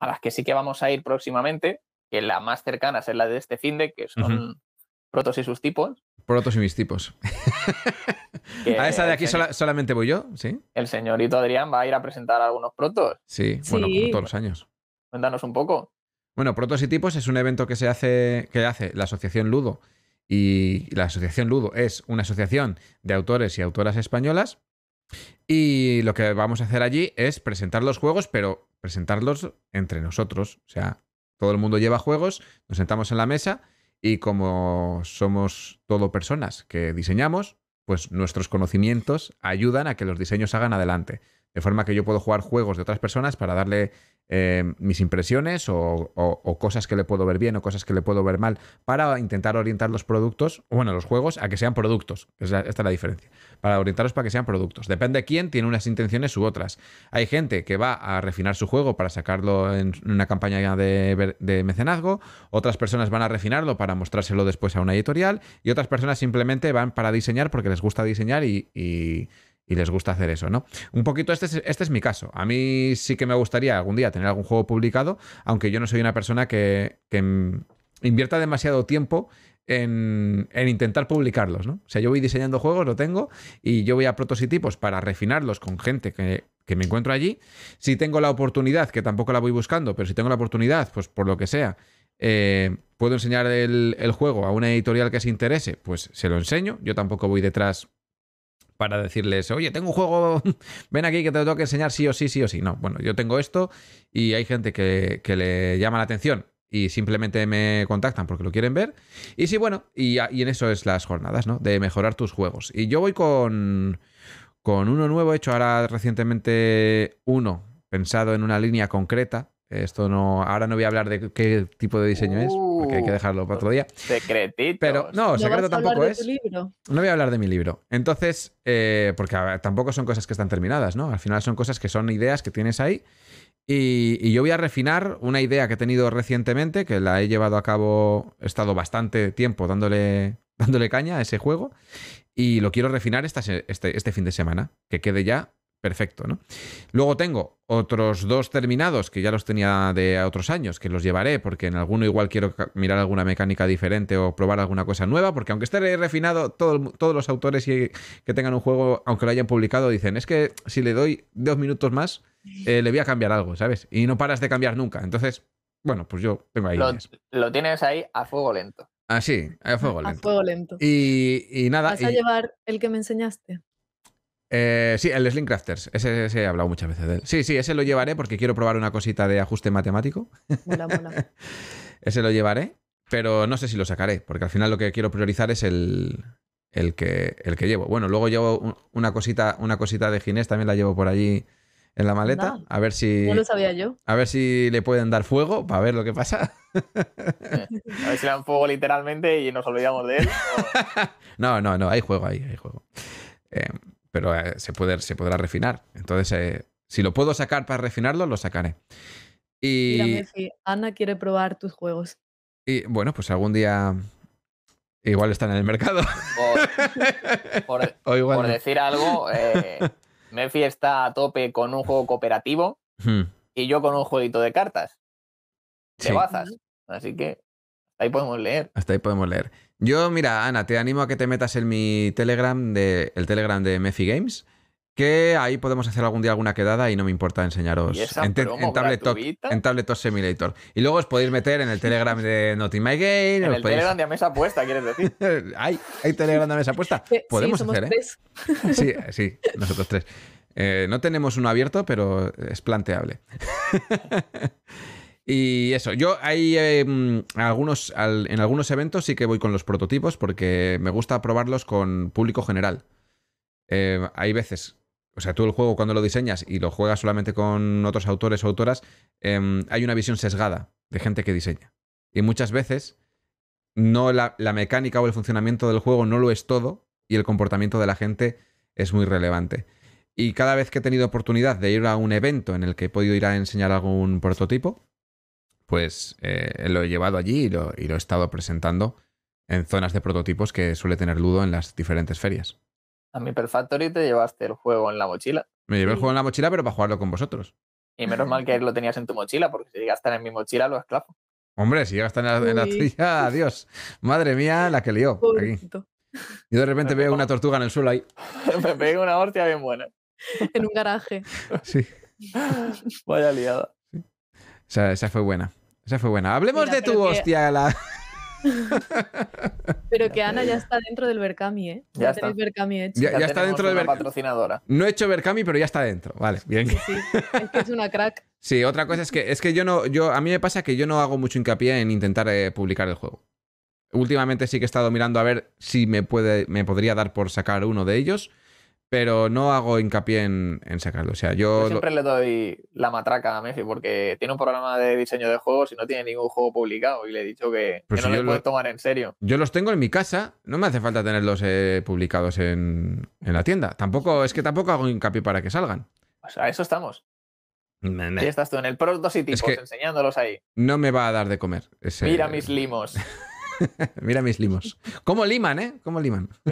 a las que sí que vamos a ir próximamente, que la más cercana es la de este finde, que son protos y sus tipos. Protos y mis tipos. a esa de aquí solamente voy yo, ¿sí? El señorito Adrián va a ir a presentar algunos protos. Sí, bueno, todos los años. Cuéntanos un poco. Bueno, Protos y Tipos es un evento que se hace, que hace la Asociación Ludo. Y la Asociación Ludo es una asociación de autores y autoras españolas y lo que vamos a hacer allí es presentar los juegos, pero presentarlos entre nosotros. O sea, todo el mundo lleva juegos, nos sentamos en la mesa y como somos todo personas que diseñamos, pues nuestros conocimientos ayudan a que los diseños hagan adelante de forma que yo puedo jugar juegos de otras personas para darle eh, mis impresiones o, cosas que le puedo ver bien o cosas que le puedo ver mal, para intentar orientar los productos, bueno, los juegos, a que sean productos. esta es la diferencia. Para orientarlos para que sean productos. Depende quién tiene unas intenciones u otras. Hay gente que va a refinar su juego para sacarlo en una campaña de, mecenazgo, otras personas van a refinarlo para mostrárselo después a una editorial y otras personas simplemente van para diseñar porque les gusta diseñar y y les gusta hacer eso, ¿no? Un poquito este es, este es mi caso. A mí sí que me gustaría algún día tener algún juego publicado, aunque yo no soy una persona que, invierta demasiado tiempo en, intentar publicarlos, ¿no? O sea, yo voy diseñando juegos, lo tengo, y yo voy a prototipos para refinarlos con gente que, me encuentro allí. Si tengo la oportunidad, que tampoco la voy buscando, pero si tengo la oportunidad, pues por lo que sea, eh, puedo enseñar el, el, juego a una editorial que se interese, pues se lo enseño. Yo tampoco voy detrás para decirles, oye, tengo un juego, ven aquí que te tengo que enseñar sí o sí, sí o sí. No, bueno, yo tengo esto y hay gente que, le llama la atención y simplemente me contactan porque lo quieren ver. Y sí, bueno, y, en eso es las jornadas, ¿no? De mejorar tus juegos. Y yo voy con, uno nuevo, hecho ahora recientemente uno, pensado en una línea concreta. Esto no, ahora no voy a hablar de qué tipo de diseño es uh, hay que uh. dejarlo para otro día. Secretito. Pero no, secreto tampoco es. No voy a hablar de mi libro. Entonces, eh, porque tampoco son cosas que están terminadas, ¿no? Al final son cosas que son ideas que tienes ahí. Y, yo voy a refinar una idea que he tenido recientemente, que la he llevado a cabo, he estado bastante tiempo dándole, dándole caña a ese juego, y lo quiero refinar este, este fin de semana, que quede ya perfecto, ¿no? Luego tengo otros dos terminados que ya los tenía de otros años, que los llevaré porque en alguno igual quiero mirar alguna mecánica diferente o probar alguna cosa nueva, porque aunque esté refinado, todos los autores que tengan un juego, aunque lo hayan publicado, dicen, es que si le doy dos minutos más, eh, le voy a cambiar algo, ¿sabes? Y no paras de cambiar nunca. Entonces, bueno, pues yo tengo ahí. Lo, tienes ahí a fuego lento. Así, ah, a fuego lento. A fuego lento. Y, nada. ¿Vas a llevar el que me enseñaste? Eh, sí, el Sling Crafters. Ese, he hablado muchas veces de él. Sí, sí, ese lo llevaré porque quiero probar una cosita de ajuste matemático. ese lo llevaré, pero no sé si lo sacaré, porque al final lo que quiero priorizar es el, el, que, el que llevo. Bueno, luego llevo una cosita, una cosita de Ginés, también la llevo por allí en la maleta. a ver si. lo sabía yo. A ver si le pueden dar fuego para ver lo que pasa. a ver si le dan fuego literalmente y nos olvidamos de él. no, no, no, hay juego ahí, juego. Eh, pero eh, se, puede, se podrá refinar. Entonces, eh, si lo puedo sacar para refinarlo, lo sacaré. Y, Ana quiere probar tus juegos. Y bueno, pues algún día igual están en el mercado. Por, decir algo, eh, Mefi está a tope con un juego cooperativo y yo con un jueguito de cartas. De bazas. Así que ahí podemos leer. Hasta ahí podemos leer. Yo, mira, Ana, te animo a que te metas en mi Telegram, de, el Telegram de Mephi Games, que ahí podemos hacer algún día alguna quedada y no me importa enseñaros en, tablet Simulator. Y luego os podéis meter en el Telegram de Not in My Game. En el Telegram de Mesa Puesta, quieres decir. hay, Telegram de Mesa Puesta. Podemos sí, hacer, ¿eh? Sí, sí, nosotros tres. Eh, no tenemos uno abierto, pero es planteable. Y eso, yo hay eh, mm, algunos, en algunos eventos sí que voy con los prototipos porque me gusta probarlos con público general. Eh, hay veces, o sea, tú el juego cuando lo diseñas y lo juegas solamente con otros autores o autoras, em, hay una visión sesgada de gente que diseña. Y muchas veces no la mecánica o el funcionamiento del juego no lo es todo y el comportamiento de la gente es muy relevante. Y cada vez que he tenido oportunidad de ir a un evento en el que he podido ir a enseñar algún prototipo, pues eh, lo he llevado allí y lo, he estado presentando en zonas de prototipos que suele tener Ludo en las diferentes ferias. A mi Perfactory te llevaste el juego en la mochila. Me llevé el juego en la mochila, pero para jugarlo con vosotros. Y menos mal que lo tenías en tu mochila, porque si llega a estar en mi mochila, lo esclavo. Hombre, si llegas a estar en la, tuya, adiós. Madre mía, la que lió. Y de repente veo una tortuga en el suelo ahí. Me pegué una hostia bien buena. En un garaje. Sí. Vaya liada. O sea, esa fue buena. Esa fue buena. Hablemos de tu hostia, la... pero que Ana ya está dentro del Berkami, ¿eh? Ya, está. hecho. Ya, está dentro del Berkami. patrocinadora. No he hecho Berkami, pero ya está dentro. Vale, bien. Sí, Es que es una crack. sí, otra cosa es que, es que yo no. Yo, a mí me pasa que yo no hago mucho hincapié en intentar eh, publicar el juego. Últimamente sí que he estado mirando a ver si me, puede, me podría dar por sacar uno de ellos pero no hago hincapié en, sacarlo. O sea, yo... siempre le doy la matraca a Messi porque tiene un programa de diseño de juegos y no tiene ningún juego publicado y le he dicho que, pues no le puede tomar en serio. Yo los tengo en mi casa, no me hace falta tenerlos eh, publicados en, la tienda. Tampoco, es que tampoco hago hincapié para que salgan. O eso estamos. Mm, estás tú, en el Pro y tipos, enseñándolos ahí. No me va a dar de comer. Mira mis limos. Mira mis limos. Como liman, eh? Como liman?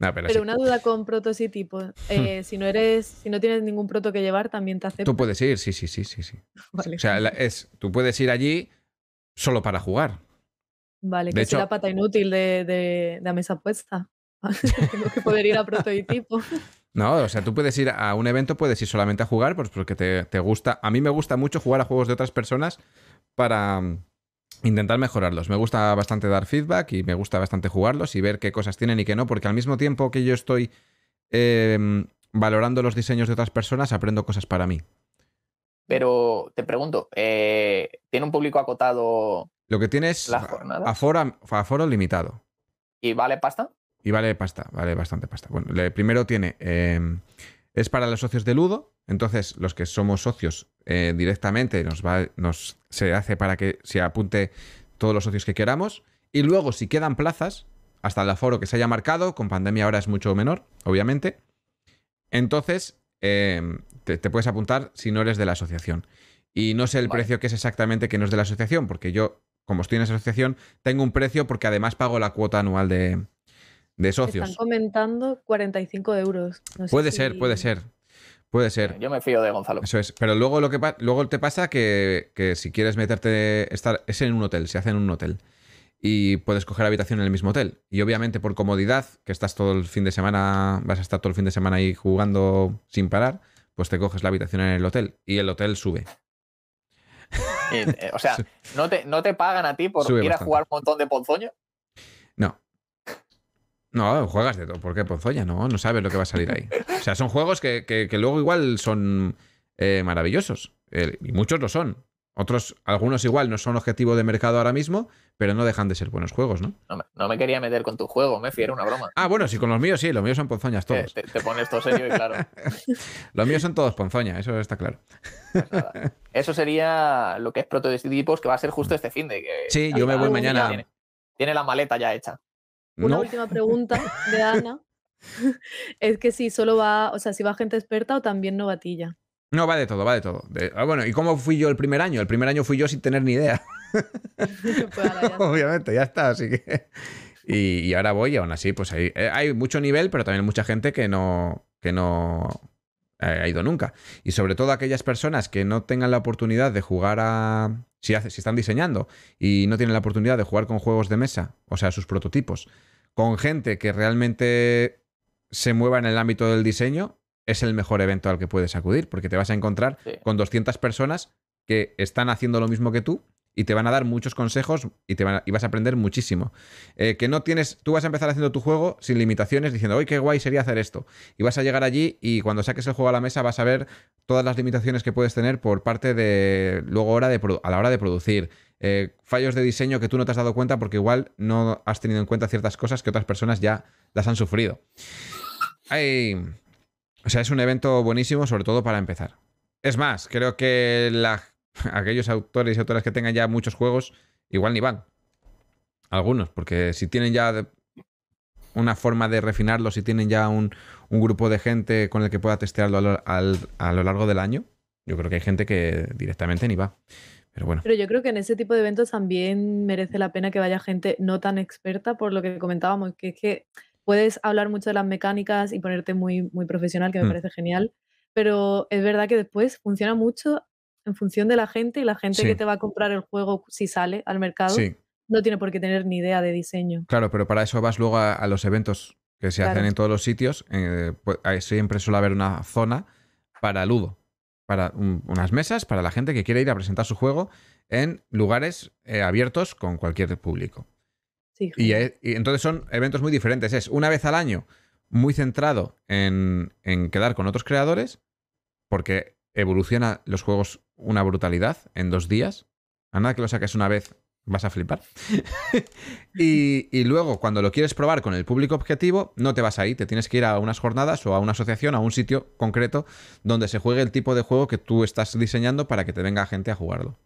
pero, una duda con protos y tipo. Hmm. Eh, si no eres, si no tienes ningún proto que llevar, también te acepto. Tú puedes ir, sí, sí, sí, sí, sí. O sea, es, tú puedes ir allí solo para jugar. Vale, que es la pata inútil de, de, la mesa puesta. Tengo que poder ir a prototipo. No, o sea, tú puedes ir a un evento, puedes ir solamente a jugar, pues porque te, te gusta. A mí me gusta mucho jugar a juegos de otras personas para intentar mejorarlos. Me gusta bastante dar feedback y me gusta bastante jugarlos y ver qué cosas tienen y qué no, porque al mismo tiempo que yo estoy em, valorando los diseños de otras personas, aprendo cosas para mí. Pero te pregunto, eh, ¿tiene un público acotado? Lo que tiene es aforo, aforo, limitado. ¿Y vale pasta? Y vale pasta, vale bastante pasta. Bueno, primero tiene... Em, es para los socios de Ludo, entonces los que somos socios eh, directamente nos, va, nos se hace para que se apunte todos los socios que queramos. Y luego, si quedan plazas, hasta el aforo que se haya marcado, con pandemia ahora es mucho menor, obviamente, entonces em, te, puedes apuntar si no eres de la asociación. Y no sé el precio que es exactamente que no es de la asociación, porque yo, como estoy en esa asociación, tengo un precio porque además pago la cuota anual de, de socios. Están comentando 45 euros. puede ser, puede ser. Puede ser. Yo me fío de Gonzalo. Eso es. Pero luego, lo que luego te pasa que, que, si quieres meterte. Estar, es en un hotel, se hace en un hotel. Y puedes coger habitación en el mismo hotel. Y obviamente, por comodidad, que estás todo el fin de semana, vas a estar todo el fin de semana ahí jugando sin parar, pues te coges la habitación en el hotel. Y el hotel sube. Eh, eh, o sea, ¿no te, ¿no te pagan a ti por ir a jugar un montón de ponzoño? No, no, juegas de todo. porque pues, ponzoña? No, no sabes lo que va a salir ahí. o sea, son juegos que, luego igual son eh, maravillosos. Eh, y muchos lo son. Otros, algunos igual no son objetivo de mercado ahora mismo, pero no dejan de ser buenos juegos, ¿no? No me, quería meter con tu juego, me era una broma. Ah, bueno, sí, con los míos sí, los míos son ponzoñas todos. te, pones todo serio y claro. los míos son todos ponzoña, eso está claro. Pues eso sería lo que es prototipos que va a ser justo mm. este fin de que. Sí, yo me voy mañana. tiene la maleta ya hecha. Una última pregunta de Ana. Es que si solo va, o sea, si va gente experta o también no novatilla. No, va de todo, va de todo. Ah, bueno, ¿y cómo fui yo el primer año? El primer año fui yo sin tener ni idea. Obviamente, ya está, así que... Y, ahora voy y aún así, pues hay, eh, hay mucho nivel, pero también mucha gente que no, que no, eh, ha ido nunca. Y sobre todo aquellas personas que no tengan la oportunidad de jugar a... Si, si están diseñando y no tienen la oportunidad de jugar con juegos de mesa, o sea, sus prototipos, con gente que realmente se mueva en el ámbito del diseño, es el mejor evento al que puedes acudir, porque te vas a encontrar con 200 personas que están haciendo lo mismo que tú y te van a dar muchos consejos y, te vas a aprender muchísimo. Eh, que no tienes, tú vas a empezar haciendo tu juego sin limitaciones, diciendo, ¡Ay, qué guay sería hacer esto. Y vas a llegar allí y cuando saques el juego a la mesa vas a ver todas las limitaciones que puedes tener por parte de, luego hora de, a la hora de producir. Eh, fallos de diseño que tú no te has dado cuenta porque igual no has tenido en cuenta ciertas cosas que otras personas ya las han sufrido. o sea, es un evento buenísimo, sobre todo para empezar. Es más, creo que la aquellos autores y autoras que tengan ya muchos juegos, igual ni van. Algunos, porque si tienen ya una forma de refinarlo, si tienen ya un, grupo de gente con el que pueda testearlo a lo, largo del año, yo creo que hay gente que directamente ni va. Pero bueno. Pero yo creo que en ese tipo de eventos también merece la pena que vaya gente no tan experta, por lo que comentábamos, que es que puedes hablar mucho de las mecánicas y ponerte muy, muy profesional, que me mm. parece genial, pero es verdad que después funciona mucho en función de la gente y la gente que te va a comprar el juego si sale al mercado. No tiene por qué tener ni idea de diseño. Claro, pero para eso vas luego a, los eventos que se hacen en todos los sitios. Eh, pues, siempre suele haber una zona para Ludo, para unas mesas para la gente que quiere ir a presentar su juego en lugares eh, abiertos con cualquier público. y, entonces son eventos muy diferentes. Es una vez al año muy centrado en, en quedar con otros creadores, porque evoluciona los juegos una brutalidad en dos días. A nada que lo saques una vez, vas a flipar. y, luego, cuando lo quieres probar con el público objetivo, no te vas ahí, te tienes que ir a unas jornadas o a una asociación, a un sitio concreto donde se juegue el tipo de juego que tú estás diseñando para que te venga gente a jugarlo.